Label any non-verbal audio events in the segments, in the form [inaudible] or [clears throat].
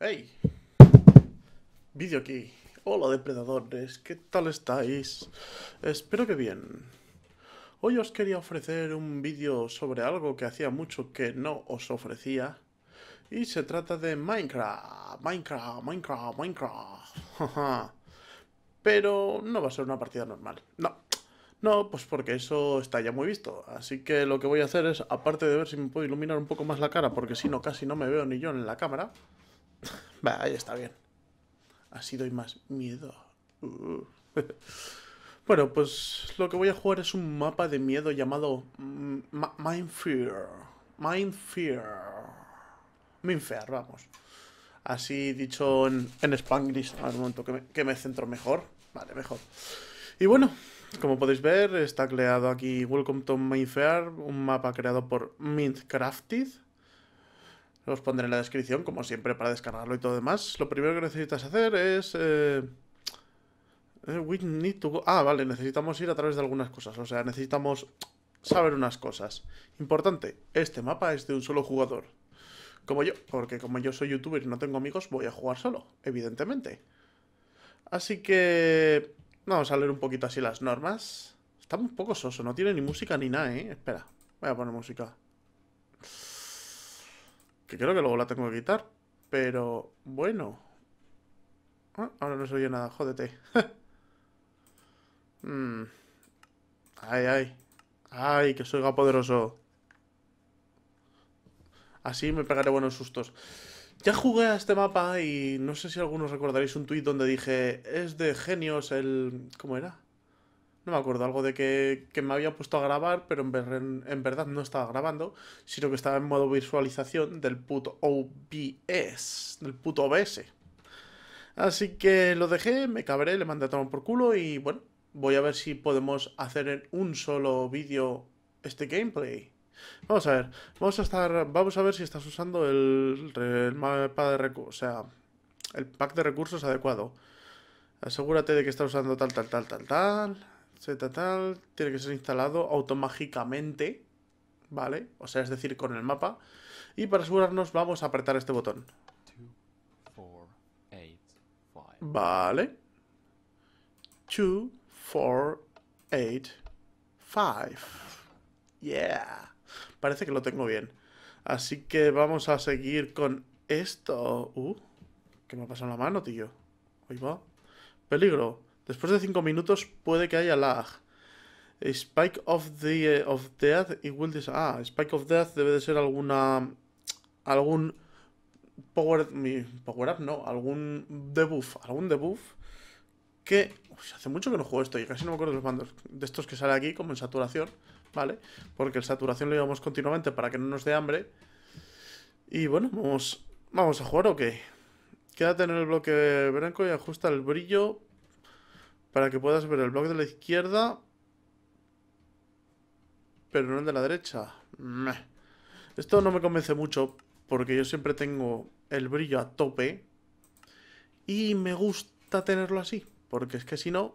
¡Hey! Vídeo aquí. Hola depredadores, ¿qué tal estáis? Espero que bien. Hoy os quería ofrecer un vídeo sobre algo que hacía mucho que no os ofrecía. Y se trata de Minecraft, Minecraft, Minecraft, Minecraft. [laughs] Pero no va a ser una partida normal. No, no, pues porque eso está ya muy visto. Así que lo que voy a hacer es, aparte de ver si me puedo iluminar un poco más la cara, porque si no casi no me veo ni yo en la cámara ahí está bien. Así doy más miedo. [laughs] bueno, pues lo que voy a jugar es un mapa de miedo llamado mm, Mind Fear. Mind Fear. Mind Fear, vamos. Así dicho en, en Spanglish. A momento que me, que me centro mejor. Vale, mejor. Y bueno, como podéis ver, está creado aquí Welcome to Mind Fear, un mapa creado por Mintcrafted. Los pondré en la descripción, como siempre, para descargarlo y todo demás. Lo primero que necesitas hacer es... Eh... eh ah, vale, necesitamos ir a través de algunas cosas. O sea, necesitamos saber unas cosas. Importante, este mapa es de un solo jugador. Como yo, porque como yo soy youtuber y no tengo amigos, voy a jugar solo, evidentemente. Así que... Vamos a leer un poquito así las normas. Está un poco soso, no tiene ni música ni nada, ¿eh? Espera, voy a poner música. Que creo que luego la tengo que quitar. Pero bueno. Ah, ahora no se oye nada, jódete. [laughs] Mm. Ay, ay. Ay, que soy poderoso. Así me pegaré buenos sustos. Ya jugué a este mapa y no sé si algunos recordaréis un tuit donde dije, es de genios el... ¿Cómo era? no me acuerdo, algo de que, me había puesto a grabar, pero en, verdad no estaba grabando, sino que estaba en modo visualización del puto OBS, del puto OBS. Así que lo dejé, me cabré, le mandé a tomar por culo y bueno, voy a ver si podemos hacer en un solo vídeo este gameplay. Vamos a ver, vamos a estar, vamos a ver si estás usando el, el mapa de recursos, o sea, el pack de recursos adecuado. Asegúrate de que estás usando tal, tal, tal, tal, tal. Z tal, tiene que ser instalado automáticamente, ¿vale? O sea, es decir, con el mapa. Y para asegurarnos vamos a apretar este botón. Vale. 2, 4, 8, 5. Yeah. Parece que lo tengo bien. Así que vamos a seguir con esto. Uh, ¿qué me ha pasado en la mano, tío? Ahí va. Peligro. Después de 5 minutos puede que haya lag. Spike of, the, eh, of Death y Will Ah, Spike of Death debe de ser alguna. algún. Power, power up, no, algún debuff, algún debuff que hace mucho que no juego esto y casi no me acuerdo de los bandos. de estos que sale aquí como en saturación, ¿vale? Porque el saturación lo llevamos continuamente para que no nos dé hambre. Y bueno, vamos, vamos a jugar o qué. Quédate en el bloque blanco y ajusta el brillo para que puedas ver el blog de la izquierda, pero no el de la derecha. Esto no me convence mucho, porque yo siempre tengo el brillo a tope y me gusta tenerlo así, porque es que si no,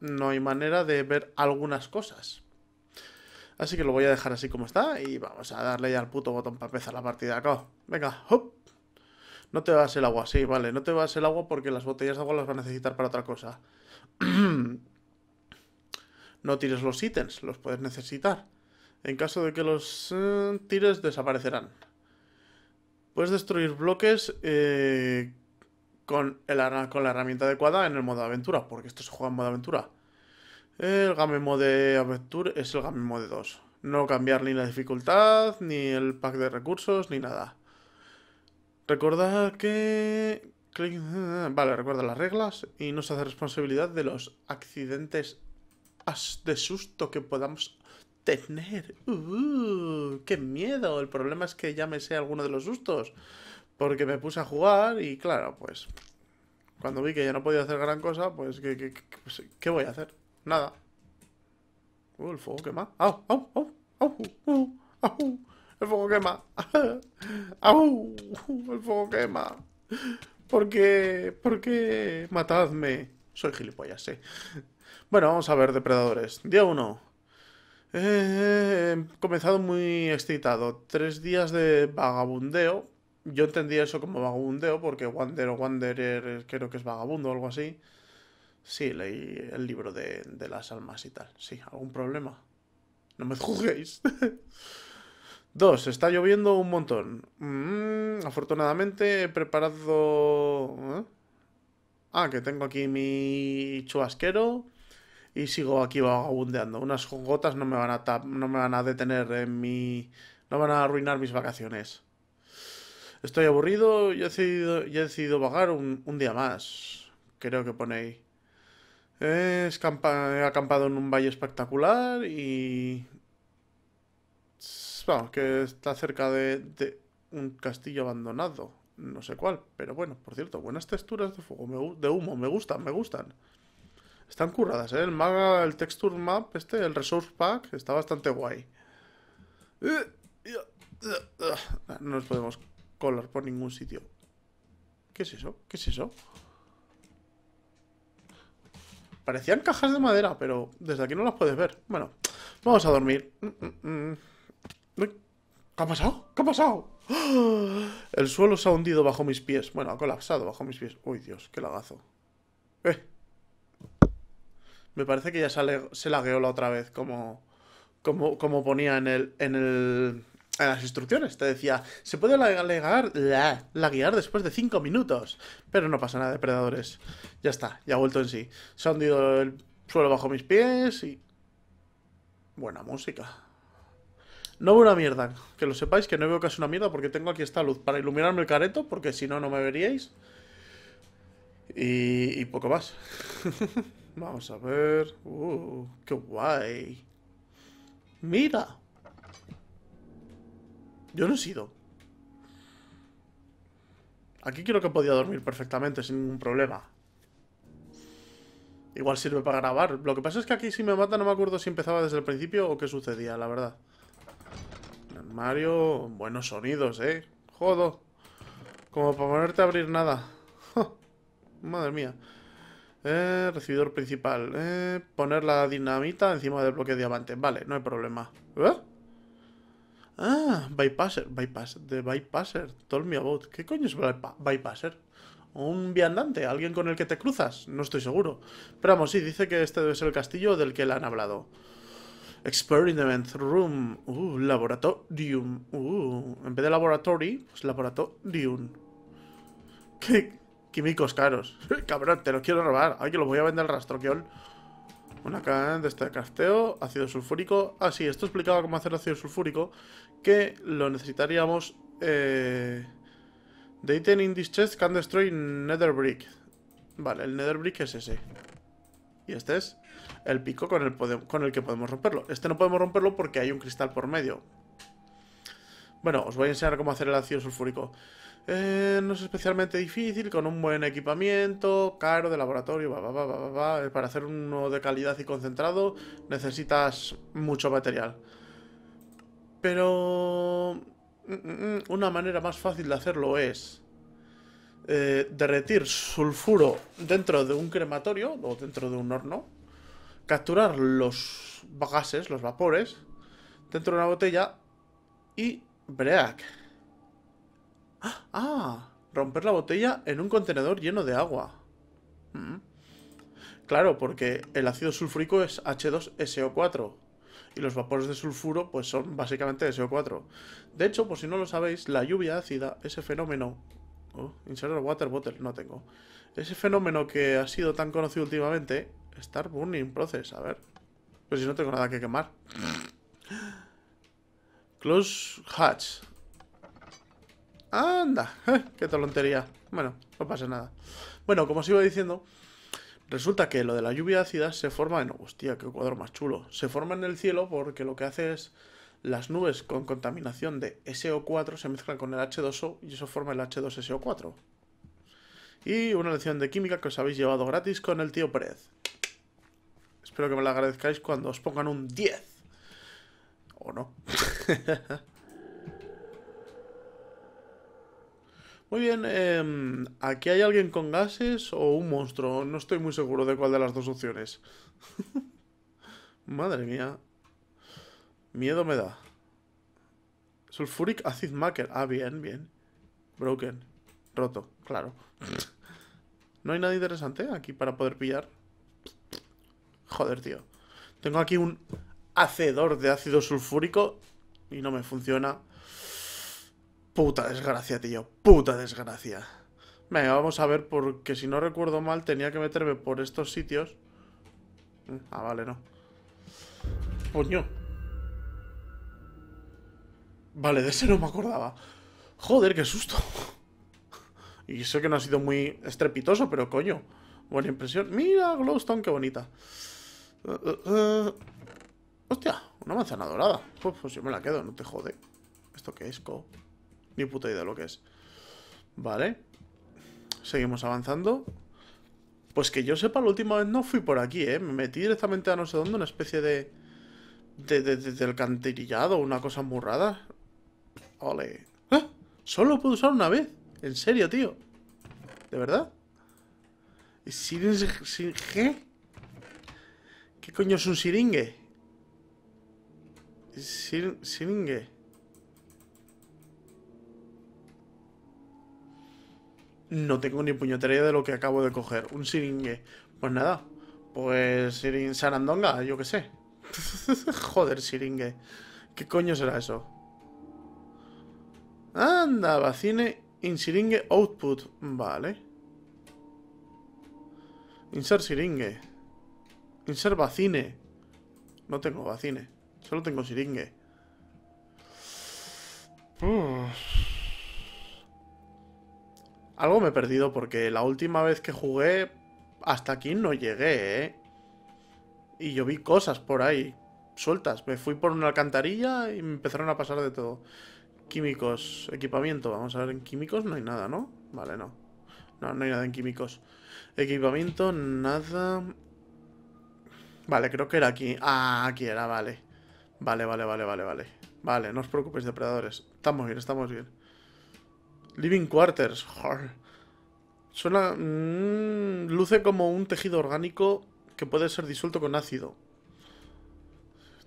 no hay manera de ver algunas cosas. Así que lo voy a dejar así como está y vamos a darle ya al puto botón para empezar la partida acá. Venga, hop. No te vas el agua, sí, vale. No te vas el agua porque las botellas de agua las vas a necesitar para otra cosa. [clears throat] no tires los ítems, los puedes necesitar. En caso de que los eh, tires, desaparecerán. Puedes destruir bloques eh, con, con la herramienta adecuada en el modo aventura, porque esto se juega en modo aventura. El game mode aventura es el game mode 2. No cambiar ni la dificultad, ni el pack de recursos, ni nada. Recordar que... Vale, recuerda las reglas y nos hace responsabilidad de los accidentes de susto que podamos tener. Uh, ¡Qué miedo! El problema es que ya me sé alguno de los sustos. Porque me puse a jugar y claro, pues... Cuando vi que ya no podía hacer gran cosa, pues ¿qué, qué, pues, voy a hacer? Nada. Uh, el fuego quema. ¡Au, au, au! ¡Au, au. El fuego quema. [laughs] ¡Au! El fuego quema. ¿Por qué? ¿Por qué? Matadme. Soy gilipollas, sí. Bueno, vamos a ver, depredadores. Día 1. he eh, eh, comenzado muy excitado. Tres días de vagabundeo. Yo entendía eso como vagabundeo porque Wander o Wanderer er, creo que es vagabundo o algo así. Sí, leí el libro de, de las almas y tal. Sí, ¿algún problema? No me juzguéis. [laughs] Dos, está lloviendo un montón. Mm, afortunadamente he preparado... ¿eh? Ah, que tengo aquí mi chubasquero y sigo aquí vagabundeando. Unas gotas no me van a, no me van a detener en mi... no van a arruinar mis vacaciones. Estoy aburrido y he decidido, he vagar un, día más. Creo que ponéis ahí. he acampado en un valle espectacular y que está cerca de, un castillo abandonado. No sé cuál, pero bueno, por cierto, buenas texturas de fuego, de humo, me gustan, me gustan. Están curradas, ¿eh? El, el texture map, este, el resource pack, está bastante guay. No nos podemos colar por ningún sitio. ¿Qué es eso? ¿Qué es eso? Parecían cajas de madera, pero desde aquí no las puedes ver. Bueno, vamos a dormir. Mm, mm, mm. ¿Qué ha pasado? ¿Qué ha pasado? [gasps] El suelo se ha hundido bajo mis pies. Bueno, ha colapsado bajo mis pies. Uy, Dios, qué lagazo. Eh. Me parece que ya sale, se lagueó la otra vez, como, como, como ponía en el, en las instrucciones. Te decía, se puede la, laguear después de 5 minutos. Pero no pasa nada, depredadores. Ya está, ya ha vuelto en sí. Se ha hundido el suelo bajo mis pies y. Buena música. No veo una mierda, que lo sepáis que no veo casi una mierda porque tengo aquí esta luz para iluminarme el careto, porque si no, no me veríais. Y, y poco más. [laughs] Vamos a ver. Uh, qué guay. Mira. Yo no he sido. Aquí creo que podía dormir perfectamente sin ningún problema. Igual sirve para grabar. Lo que pasa es que aquí si me mata no me acuerdo si empezaba desde el principio o qué sucedía, la verdad. Mario, buenos sonidos, ¿eh? Jodo. Como para ponerte a abrir nada. [laughs] Madre mía. Eh, recibidor principal. Eh, poner la dinamita encima del bloque de diamante. Vale, no hay problema. ¿Eh? Ah, bypasser. bypasser, De bypasser. Told me about. ¿Qué coño es bypasser? un viandante, alguien con el que te cruzas, no estoy seguro. Pero vamos, sí, dice que este debe ser el castillo del que le han hablado. Experiment Room, uh, Laboratorium, uh, en vez de Laboratory, pues Laboratorium. ¿Qué? Químicos caros. [laughs] Cabrón, te los quiero robar. Ay, que los voy a vender al rastroquiol. Una can de este casteo, ácido sulfúrico. Ah, sí, esto explicaba cómo hacer ácido sulfúrico, que lo necesitaríamos... Eh... The in this chest can destroy nether brick. Vale, el nether brick es ese. ¿Y este es? el pico con el, que podemos romperlo. Este no podemos romperlo porque hay un cristal por medio. Bueno, os voy a enseñar cómo hacer el ácido sulfúrico. Eh, no es especialmente difícil, con un buen equipamiento, caro, de laboratorio, eh, Para hacer uno de calidad y concentrado necesitas mucho material. Pero... Mm, mm, mm, una manera más fácil de hacerlo es... Eh, derretir sulfuro dentro de un crematorio o dentro de un horno capturar los gases, los vapores, dentro de una botella y break. ¡Ah! Romper la botella en un contenedor lleno de agua. Mm. Claro, porque el ácido sulfúrico es H2SO4 y los vapores de sulfuro pues son básicamente SO4. De hecho, por si no lo sabéis, la lluvia ácida, ese fenómeno... Oh, insert water bottle, no tengo. Ese fenómeno que ha sido tan conocido últimamente Start burning process, a ver. Pero si no tengo nada que quemar. Close hatch. Anda, eh, qué tontería. Bueno, no pasa nada. Bueno, como os iba diciendo, resulta que lo de la lluvia ácida se forma en... Hostia, qué cuadro más chulo. Se forma en el cielo porque lo que hace es las nubes con contaminación de SO4 se mezclan con el H2O y eso forma el H2SO4. Y una lección de química que os habéis llevado gratis con el tío Pérez. Espero que me lo agradezcáis cuando os pongan un 10. O no. [laughs] Muy bien, em, aquí hay alguien con gases o un monstruo. No estoy muy seguro de cuál de las dos opciones. [laughs] Madre mía. Miedo me da. Sulfuric Acid Maker. Ah, bien, bien. Broken. Roto, claro. [laughs] ¿No hay nada interesante aquí para poder pillar? Joder, tío. Tengo aquí un hacedor de ácido sulfúrico y no me funciona. Puta desgracia, tío. Puta desgracia. Venga, vamos a ver, porque si no recuerdo mal, tenía que meterme por estos sitios. Ah, vale, no. Coño. Vale, de ese no me acordaba. Joder, qué susto. Y sé que no ha sido muy estrepitoso, pero coño. Buena impresión. Mira, Glowstone, qué bonita. Eh, eh, eh. Hostia, una manzana dorada. Pues, yo me la quedo, no te jode. ¿Esto qué es, co? Ni puta idea lo que es. Vale. Seguimos avanzando. Pues que yo sepa, la última vez no fui por aquí, ¿eh? Me metí directamente a no sé dónde, una especie de... De, de, del canterillado, una cosa burrada. Ole. ¡Ah! Solo puedo usar una vez. En serio, tío. ¿De verdad? ¿Sin, sin G? ¿Qué coño es un siringue? siringue. No tengo ni puñetería de lo que acabo de coger. Un siringue. Pues nada. Pues siringue sarandonga, yo qué sé. [laughs] Joder, siringue. ¿Qué coño será eso? Anda, vacine in siringue output. Vale. Insert siringue ser vacine. No tengo vacine. Solo tengo siringue. Algo me he perdido porque la última vez que jugué hasta aquí no llegué, ¿eh? Y yo vi cosas por ahí sueltas. Me fui por una alcantarilla y me empezaron a pasar de todo. Químicos, equipamiento. Vamos a ver, en químicos no hay nada, ¿no? Vale, no. No, no hay nada en químicos. Equipamiento, nada. Vale, creo que era aquí. Ah, aquí era, vale. Vale, vale, vale, vale, vale. Vale, no os preocupéis, depredadores. Estamos bien, estamos bien. Living Quarters. Suena... Mm, luce como un tejido orgánico que puede ser disuelto con ácido.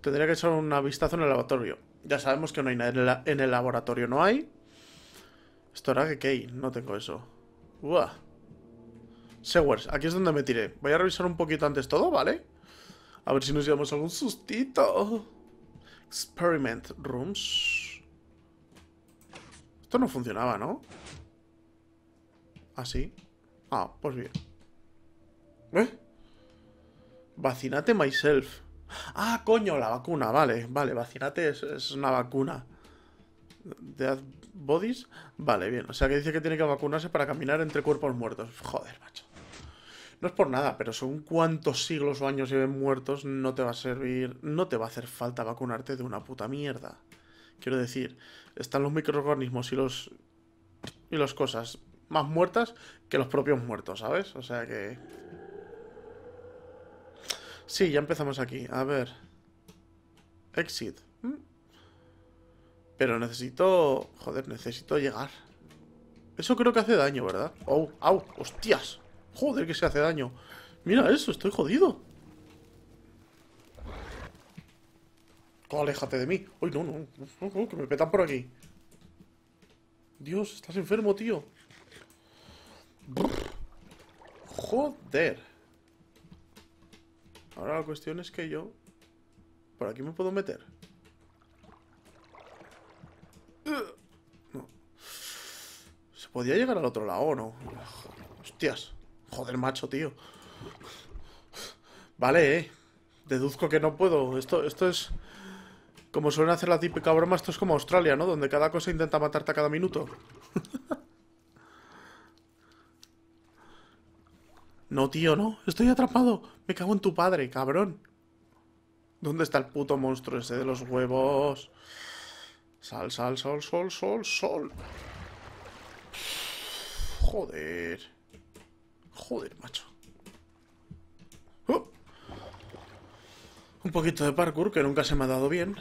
Tendría que echar una vistazo en el laboratorio. Ya sabemos que no hay nada en el laboratorio, no hay. Esto era que no tengo eso. Uah. Sewers, aquí es donde me tiré. Voy a revisar un poquito antes todo, ¿vale? vale a ver si nos llevamos algún sustito. Experiment Rooms. Esto no funcionaba, ¿no? ¿Así? ¿Ah, ¿Ah, pues bien. ¿Eh? Vacinate myself. Ah, coño, la vacuna, vale, vale, vacinate es, es una vacuna. Dead Bodies. Vale, bien. O sea que dice que tiene que vacunarse para caminar entre cuerpos muertos. Joder, macho. No es por nada, pero según cuántos siglos o años lleven muertos, no te va a servir, no te va a hacer falta vacunarte de una puta mierda. Quiero decir, están los microorganismos y los. y las cosas más muertas que los propios muertos, ¿sabes? O sea que. Sí, ya empezamos aquí. A ver. Exit. ¿Mm? Pero necesito... Joder, necesito llegar. Eso creo que hace daño, ¿verdad? ¡Oh! ¡Au! ¡Hostias! Joder, que se hace daño. Mira eso, estoy jodido. Oh, aléjate de mí. Uy, no, no, que me petan por aquí. Dios, estás enfermo, tío. Joder. Ahora la cuestión es que yo... ¿Por aquí me puedo meter? No. ¿Se podía llegar al otro lado o no? Hostias. Joder, macho, tío. Vale, eh. Deduzco que no puedo. Esto, esto es... Como suelen hacer la típica broma, esto es como Australia, ¿no? Donde cada cosa intenta matarte a cada minuto. [laughs] no, tío, no. Estoy atrapado. Me cago en tu padre, cabrón. ¿Dónde está el puto monstruo ese de los huevos? Sal, sal, sol, sol, sol, sol. Joder. Joder, macho. Oh. Un poquito de parkour que nunca se me ha dado bien.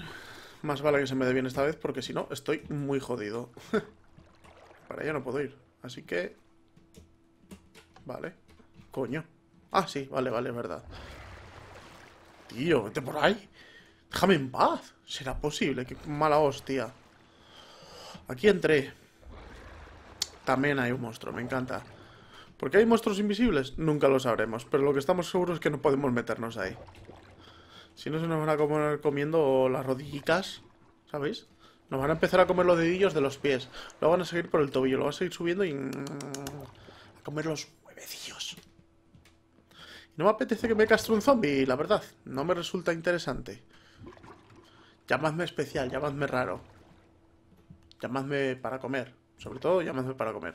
Más vale que se me dé bien esta vez porque si no estoy muy jodido. [laughs] Para allá no puedo ir. Así que... Vale. Coño. Ah, sí, vale, vale, es verdad. Tío, vete por ahí. Déjame en paz. ¿Será posible? Qué mala hostia. Aquí entré. También hay un monstruo, me encanta. ¿Por qué hay monstruos invisibles, nunca lo sabremos, pero lo que estamos seguros es que no podemos meternos ahí. Si no, se nos van a comer comiendo las rodillitas, ¿sabéis? Nos van a empezar a comer los dedillos de los pies. Luego van a seguir por el tobillo, lo van a seguir subiendo y... Mm, a comer los huevecillos. No me apetece que me castre un zombie, la verdad. No me resulta interesante. Llamadme especial, llamadme raro. Llamadme para comer. Sobre todo, llamadme para comer.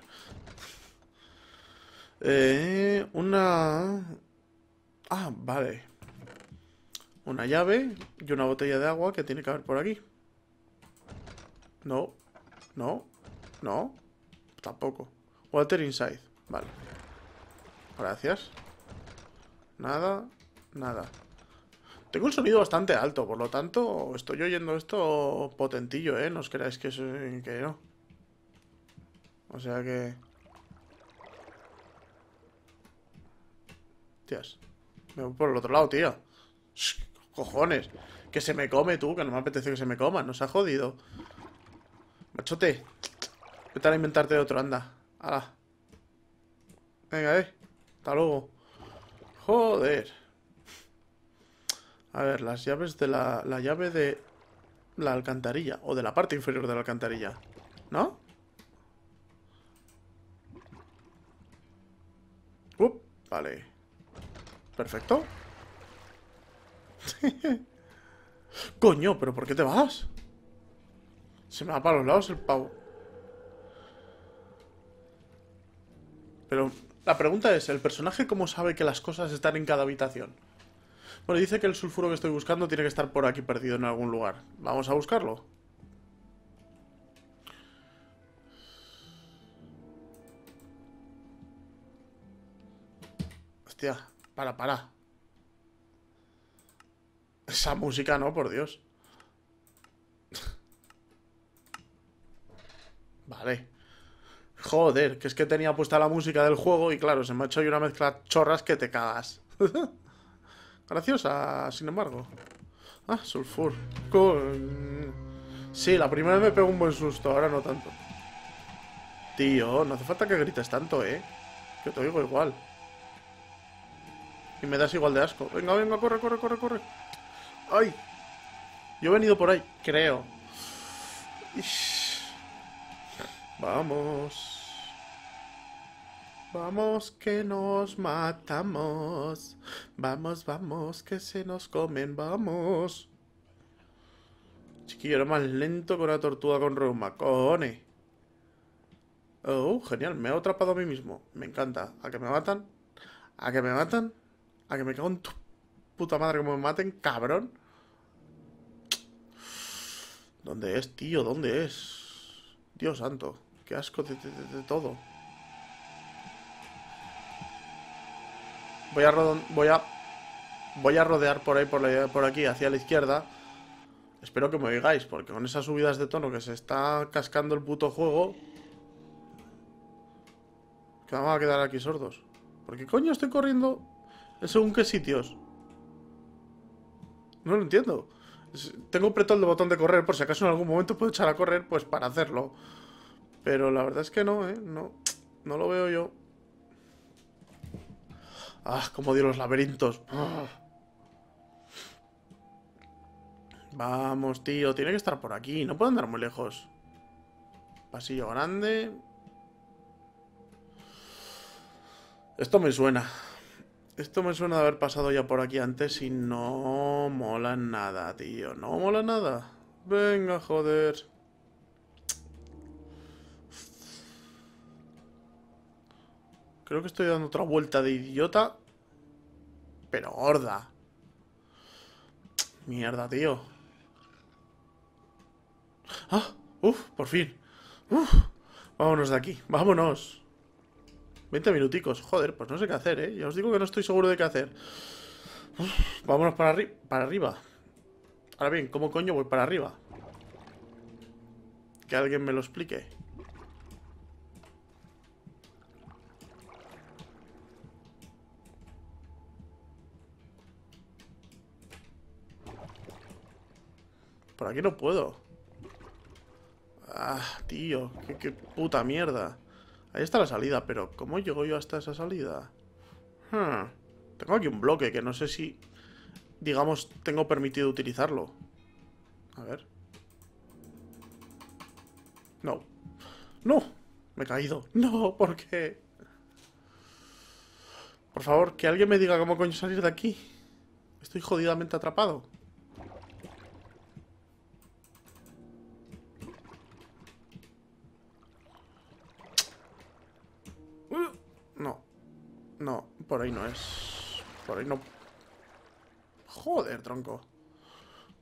Eh, una... Ah, vale. Una llave y una botella de agua que tiene que haber por aquí. No, no, no, tampoco. Water inside, vale. Gracias. Nada, nada. Tengo un sonido bastante alto, por lo tanto, estoy oyendo esto potentillo, ¿eh? No os creáis que, que no. O sea que... me voy por el otro lado, tío. Cojones, que se me come tú, que no me apetece que se me coma, nos ha jodido. Machote, vete a inventarte otro, anda. Ala. Venga, eh. Hasta luego. Joder. A ver, las llaves de la... La llave de la alcantarilla. O de la parte inferior de la alcantarilla. ¿No? vale. Perfecto. [laughs] Coño, pero ¿por qué te vas? Se me va para los lados el pavo. Pero la pregunta es, ¿el personaje cómo sabe que las cosas están en cada habitación? Bueno, dice que el sulfuro que estoy buscando tiene que estar por aquí perdido en algún lugar. Vamos a buscarlo. Hostia, para, para. Esa música no, por Dios. Vale. Joder, que es que tenía puesta la música del juego y claro, se me ha hecho ahí una mezcla chorras que te cagas. [laughs] Graciosa, sin embargo. Ah, sulfur. Sí, la primera vez me pegó un buen susto, ahora no tanto. Tío, no hace falta que grites tanto, ¿eh? Que te oigo igual. Y me das igual de asco. Venga, venga, corre, corre, corre, corre. ¡Ay! Yo he venido por ahí, creo. Vamos. Vamos que nos matamos. Vamos, vamos, que se nos comen, vamos. Chiquillo, era más lento que una tortuga con reuma. Cojones. Oh, genial, me he atrapado a mí mismo. Me encanta. ¿A que me matan? ¿A que me matan? A que me cago en tu puta madre como me maten, cabrón. ¿Dónde es, tío? ¿Dónde es? Dios santo. Qué asco de, todo. Voy a, voy a voy a rodear por ahí, por, por aquí, hacia la izquierda. Espero que me oigáis, porque con esas subidas de tono que se está cascando el puto juego... Que vamos a quedar aquí sordos. ¿Por qué coño estoy corriendo ¿Según qué sitios? No lo entiendo. Tengo apretado el botón de correr, por si acaso en algún momento puedo echar a correr, pues para hacerlo. Pero la verdad es que no, ¿eh? No, no lo veo yo. ¡Ah! como dio los laberintos! Ah. Vamos, tío. Tiene que estar por aquí. No puedo andar muy lejos. Pasillo grande. Esto me suena. Esto me suena de haber pasado ya por aquí antes y no mola nada, tío. No mola nada. Venga, joder. Creo que estoy dando otra vuelta de idiota. Pero gorda. Mierda, tío. ¡Ah! ¡Uf! Por fin. ¡Uf! Vámonos de aquí. ¡Vámonos! 20 minuticos, joder, pues no sé qué hacer, ¿eh? Ya os digo que no estoy seguro de qué hacer. vámonos para, para arriba. Ahora bien, ¿cómo coño voy para arriba? Que alguien me lo explique. Por aquí no puedo. Ah, tío, qué puta mierda. Ahí está la salida, pero ¿cómo llego yo hasta esa salida? Hmm. Tengo aquí un bloque que no sé si, digamos, tengo permitido utilizarlo. A ver. No. ¡No! Me he caído. ¡No! ¿Por qué? Por favor, que alguien me diga cómo coño salir de aquí. Estoy jodidamente atrapado.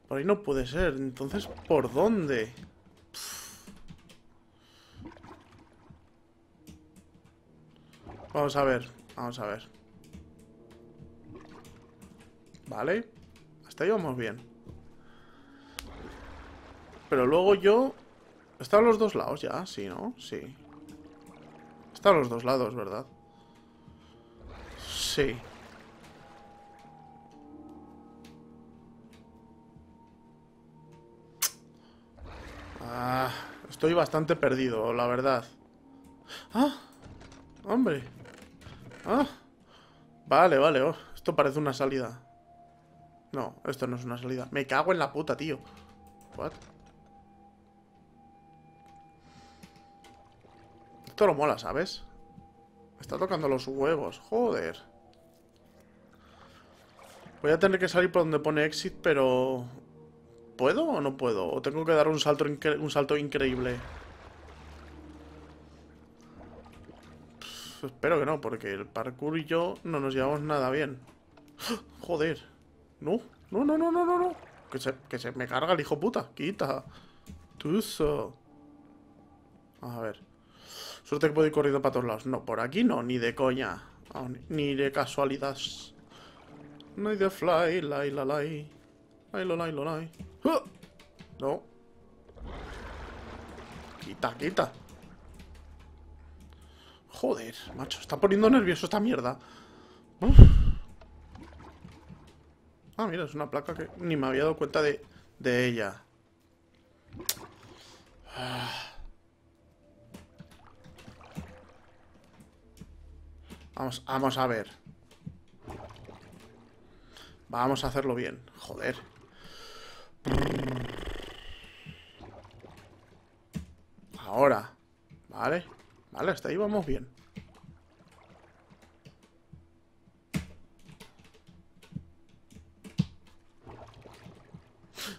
Por ahí no puede ser. Entonces, ¿por dónde? Vamos a ver. Vamos a ver. Vale. Hasta ahí vamos bien. Pero luego yo... Está a los dos lados ya, sí, ¿no? Sí. Está a los dos lados, ¿verdad? Sí. Estoy bastante perdido, la verdad. ¡Ah! ¡Hombre! ¡Ah! Vale, vale, oh. Esto parece una salida. No, esto no es una salida. Me cago en la puta, tío. What? Esto lo mola, ¿sabes? Me está tocando los huevos. Joder. Voy a tener que salir por donde pone exit, pero... ¿Puedo o no puedo? ¿O tengo que dar un salto, un salto increíble? espero que no, porque el parkour y yo no nos llevamos nada bien. [gasps] Joder. No, no, no, no, no, no, Que se, me carga el hijo puta. Quita. Tuzo. A ver. Suerte que puedo ir corriendo para todos lados. No, por aquí no, ni de coña. Oh, ni, de casualidad. No hay de fly, la, la, la. Ay, lo, la, lo, ¡Ah! No. Quita, quita. Joder, macho, está poniendo nervioso esta mierda. Ah, mira, es una placa que ni me había dado cuenta de, ella. Ah. Vamos, vamos a ver. Vamos a hacerlo bien. Joder. Ahora. Vale. Vale, hasta ahí vamos bien.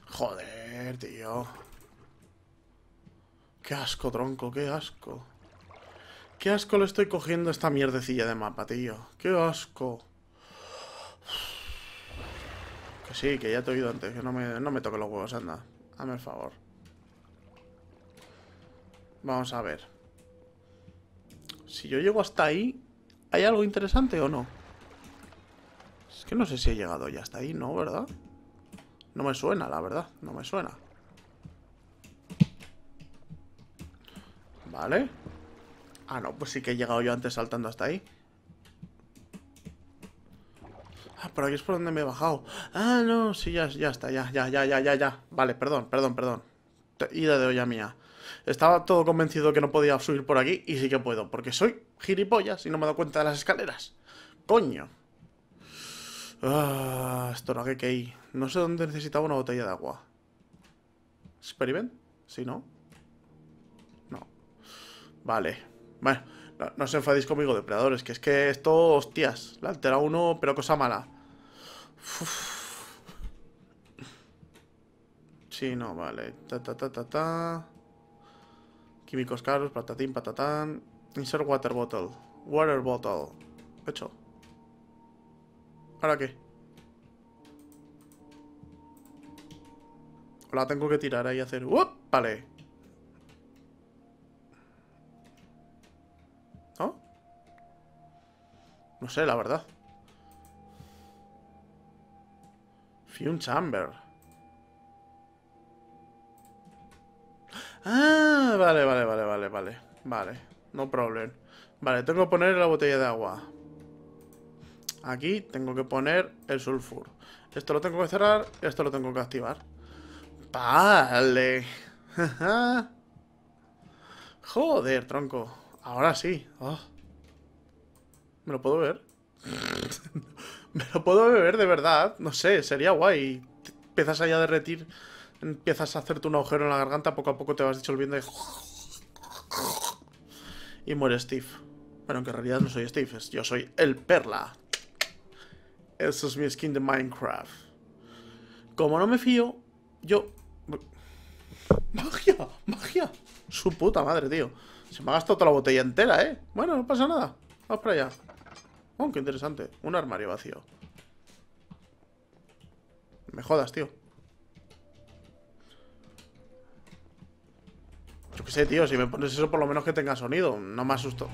Joder, tío. Qué asco, tronco, qué asco. Qué asco le estoy cogiendo esta mierdecilla de mapa, tío. Qué asco sí, que ya te he oído antes, que no me, no me toque los huevos, anda. Hazme el favor. Vamos a ver. Si yo llego hasta ahí, ¿hay algo interesante o no? Es que no sé si he llegado ya hasta ahí, ¿no? ¿Verdad? No me suena, la verdad. No me suena. Vale. Ah, no, pues sí que he llegado yo antes saltando hasta ahí. Ah, por aquí es por donde me he bajado. Ah, no, sí, ya, ya está, ya, ya, ya, ya, ya, ya. Vale, perdón, perdón, perdón. Ida de olla mía. Estaba todo convencido que no podía subir por aquí y sí que puedo, porque soy gilipollas y no me he dado cuenta de las escaleras. ¡Coño! Ah, esto no que hay. No sé dónde necesitaba una botella de agua. ¿Experiment? si no? No. Vale. Bueno. No, os enfadéis conmigo, depredadores, que es que esto, hostias, la altera uno, pero cosa mala. Sí, no, vale. Ta, ta, ta, ta, ta. Químicos caros, patatín, patatán. Insert water bottle. Water bottle. Hecho. ¿Ahora qué? La tengo que tirar ahí y hacer... ¡Uh! Vale. No sé, la verdad. Fume Chamber. Ah, vale, vale, vale, vale, vale. Vale, no problem. Vale, tengo que poner la botella de agua. Aquí tengo que poner el sulfur. Esto lo tengo que cerrar, esto lo tengo que activar. Vale. [laughs] Joder, tronco. Ahora sí. Oh. ¿Me lo puedo ver [laughs] ¿Me lo puedo beber de verdad? No sé, sería guay. empiezas ahí a derretir, empiezas a hacerte un agujero en la garganta, poco a poco te vas disolviendo de... y muere Steve. Pero que en realidad no soy Steve, yo soy el Perla. Eso es mi skin de Minecraft. Como no me fío, yo... ¡Magia! ¡Magia! Su puta madre, tío. Se me ha gastado toda la botella entera, ¿eh? Bueno, no pasa nada. Vamos para allá. Oh, qué interesante. Un armario vacío. Me jodas, tío. Yo qué sé, tío. Si me pones eso, por lo menos que tenga sonido. No me asusto.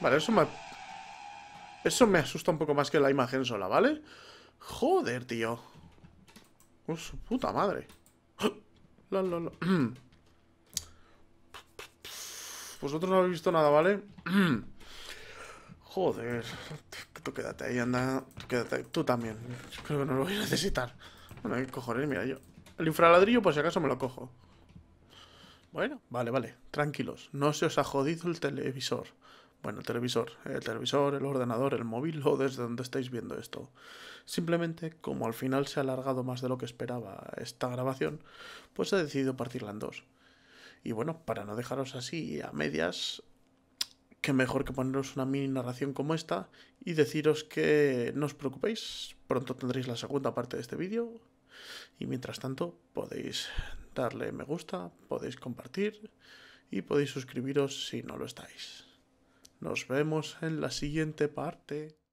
Vale, eso me... Eso me asusta un poco más que la imagen sola, ¿vale? Joder, tío. Oh, su puta madre. [gasps] La, la, la. [clears throat] Vosotros no habéis visto nada, ¿vale? [clears throat] Joder. Tú quédate ahí, anda. Tú también. creo que no lo voy a necesitar. Bueno, qué cojones, mira yo. El infraladrillo, por si acaso, me lo cojo. Bueno, vale, vale. Tranquilos. No se os ha jodido el televisor. Bueno, el televisor. El televisor, el ordenador, el móvil o desde donde estáis viendo esto. Simplemente, como al final se ha alargado más de lo que esperaba esta grabación, pues he decidido partirla en dos. Y bueno, para no dejaros así a medias, qué mejor que poneros una mini narración como esta y deciros que no os preocupéis, pronto tendréis la segunda parte de este vídeo. Y mientras tanto, podéis darle me gusta, podéis compartir y podéis suscribiros si no lo estáis. Nos vemos en la siguiente parte.